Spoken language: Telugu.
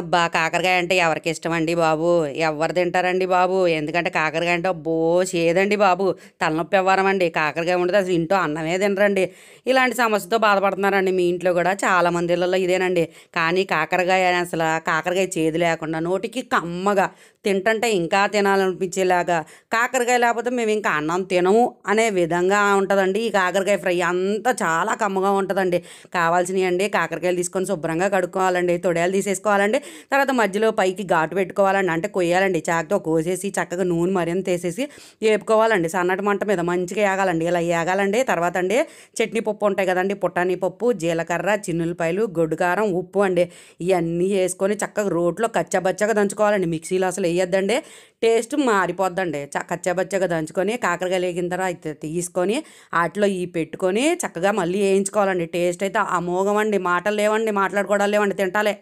అబ్బా కాకరకాయ అంటే ఎవరికి ఇష్టం అండి బాబు ఎవరు తింటారండి బాబు ఎందుకంటే కాకరకాయ అంటే అబ్బో చేదండి బాబు తలనొప్పి ఇవ్వరమండి కాకరకాయ ఉండదు అసలు ఇంట్లో అన్నమే తినరండి ఇలాంటి సమస్యతో బాధపడుతున్నారండి మీ ఇంట్లో కూడా చాలా మందిలలో ఇదేనండి కానీ కాకరకాయ అసలు కాకరకాయ చేదు లేకుండా నోటికి కమ్మగా తింటంటే ఇంకా తినాలనిపించేలాగా కాకరకాయ లేకపోతే మేము ఇంకా అన్నం తినము అనే విధంగా ఉంటుందండి ఈ కాకరకాయ ఫ్రై అంతా చాలా కమ్మగా ఉంటుందండి కావాల్సినవి అండి కాకరకాయలు తీసుకొని శుభ్రంగా కడుక్కోవాలండి తొడయాలు తీసేసుకోవాలండి తర్వాత మధ్యలో పైకి ఘాటు పెట్టుకోవాలండి అంటే కొయ్యాలండి చాకుతో కోసేసి చక్కగా నూనె మరింత వేసేసి వేపుకోవాలండి సన్నటి మంట మీద మంచిగా వేగాలండి ఇలా వేగాలండి తర్వాత అండి చట్నీ పప్పు ఉంటాయి కదండి పుట్టాని పప్పు జీలకర్ర చిన్నులపాయలు గొడ్డుకారం ఉప్పు అండి ఇవన్నీ వేసుకొని చక్కగా రోట్లో కచ్చబచ్చగా దంచుకోవాలండి మిక్సీలో అసలు వేయొద్దండి టేస్ట్ మారిపోద్దండి కచ్చబచ్చగా దంచుకొని కాకరకాయలు వేగిన తర్వాత తీసుకొని వాటిలో ఈ పెట్టుకొని చక్కగా మళ్ళీ వేయించుకోవాలండి టేస్ట్ అయితే అమోఘం అండి మాటలు లేవండి మాట్లాడుకోవడాలు లేవండి తింటాలే